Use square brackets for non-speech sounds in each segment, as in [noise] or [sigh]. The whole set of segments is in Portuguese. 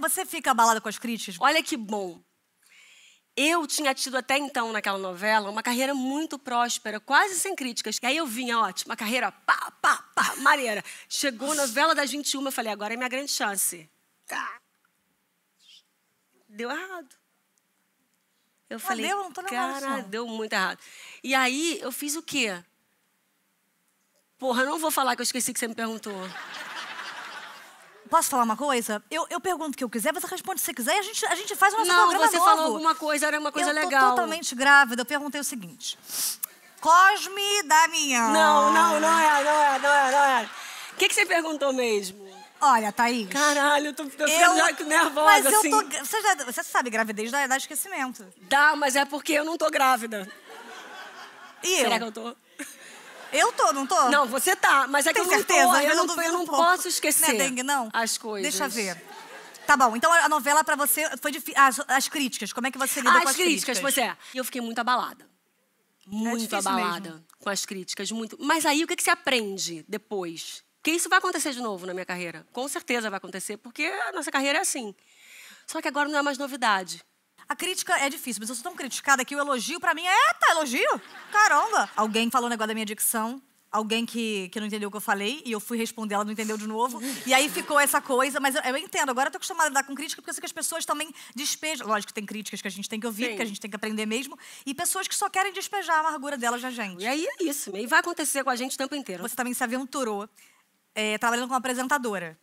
Você fica abalada com as críticas? Olha que bom. Eu tinha tido até então naquela novela uma carreira muito próspera, quase sem críticas. E aí eu vinha, ótima tipo, carreira pá, pá, pá, maneira. Chegou a novela das 21, eu falei, agora é minha grande chance. Tá. Deu errado. Eu ah, falei, deu, não tô cara, deu muito errado. E aí eu fiz o quê? Porra, não vou falar que eu esqueci que você me perguntou. Posso falar uma coisa? Eu, eu pergunto o que eu quiser, você responde o que você quiser e a gente, a gente faz o nosso Não, programa você novo. falou alguma coisa, era uma coisa eu legal. Eu tô totalmente grávida, eu perguntei o seguinte. Cosme Damião. Não, não, não é, não é, não é, não é. O que, que você perguntou mesmo? Olha, Thaís. Caralho, eu tô, ficando eu, já nervosa, mas eu assim. Tô, você, já, você sabe, gravidez dá, dá esquecimento. Dá, mas é porque eu não tô grávida. E Será eu? que eu tô? Eu tô, não tô? Não, você tá. Mas é que eu não certeza? tô. Eu, eu não, duvido eu não um posso né, esquecer. Não é dengue, não? As coisas. Deixa eu ver. Tá bom, então a novela pra você foi difícil. As, as críticas, como é que você lida com as críticas? As críticas, pois é. E eu fiquei muito abalada. É muito é abalada mesmo. com as críticas, muito. Mas aí o que, que você aprende depois? Que isso vai acontecer de novo na minha carreira. Com certeza vai acontecer, porque a nossa carreira é assim. Só que agora não é mais novidade. A crítica é difícil, mas eu sou tão criticada que o elogio pra mim é, eita, elogio? Caramba! Alguém falou um negócio da minha dicção, alguém que, que não entendeu o que eu falei, e eu fui responder, ela não entendeu de novo. E aí ficou essa coisa, mas eu, eu entendo. Agora eu tô acostumada a lidar com crítica, porque eu sei que as pessoas também despejam. Lógico que tem críticas que a gente tem que ouvir, Sim. que a gente tem que aprender mesmo, e pessoas que só querem despejar a amargura delas na gente. E aí é isso, e vai acontecer com a gente o tempo inteiro. Você também se aventurou é, trabalhando como apresentadora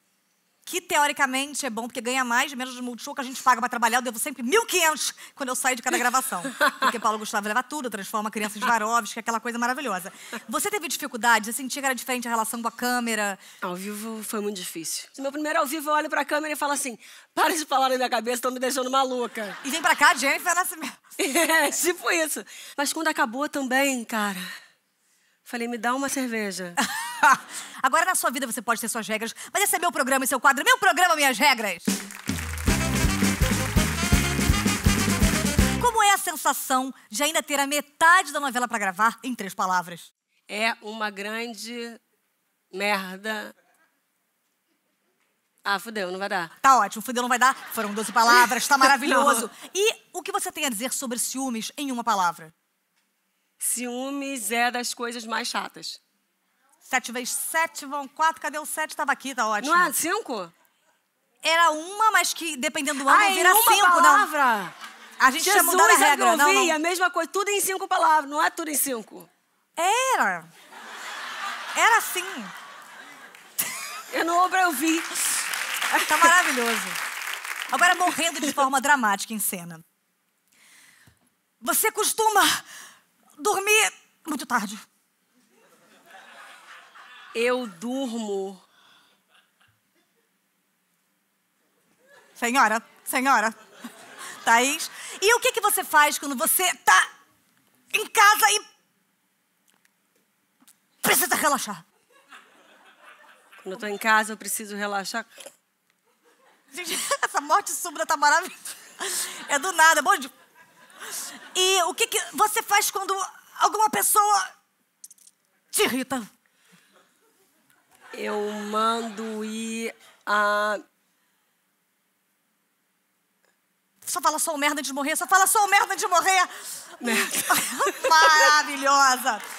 que teoricamente é bom porque ganha mais, menos do Multishow que a gente paga para trabalhar. Eu devo sempre 1.500 quando eu saio de cada gravação. Porque Paulo Gustavo leva tudo, transforma crianças em é aquela coisa maravilhosa. Você teve dificuldades? Você sentia que era diferente a relação com a câmera? Ao vivo foi muito difícil. No meu primeiro ao vivo, eu olho pra câmera e falo assim: para de falar na minha cabeça, estão me deixando maluca. E vem pra cá, Jennifer Nascimento. [laughs] é, tipo isso. Mas quando acabou também, cara, falei: me dá uma cerveja. [laughs] [laughs] Agora na sua vida você pode ter suas regras, mas esse é meu programa, esse é o quadro Meu Programa, Minhas Regras. Como é a sensação de ainda ter a metade da novela para gravar em três palavras? É uma grande merda. Ah, fudeu, não vai dar. Tá ótimo, fudeu, não vai dar. Foram 12 palavras, tá maravilhoso. [laughs] e o que você tem a dizer sobre ciúmes em uma palavra? Ciúmes é das coisas mais chatas. Sete vezes sete vão quatro. Cadê o sete? Estava aqui, tá ótimo. Não é cinco? Era uma, mas que dependendo do ano Ai, ah, vira uma cinco, palavra. não. A gente Jesus, tinha mudado regra, eu não, vi, a mesma coisa, tudo em cinco palavras, não é tudo em cinco. Era. Era assim. Eu não obra, eu vi. Tá maravilhoso. Agora morrendo de forma dramática em cena. Você costuma dormir muito tarde. Eu durmo. Senhora, senhora, Thaís. E o que, que você faz quando você tá em casa e precisa relaxar? Quando eu tô em casa, eu preciso relaxar. Gente, [laughs] essa morte súbita tá maravilhosa. É do nada, é bom de... E o que, que você faz quando alguma pessoa te irrita? Eu mando ir a. Só fala só o merda de morrer, só fala só o merda de morrer. Merda. [laughs] Maravilhosa.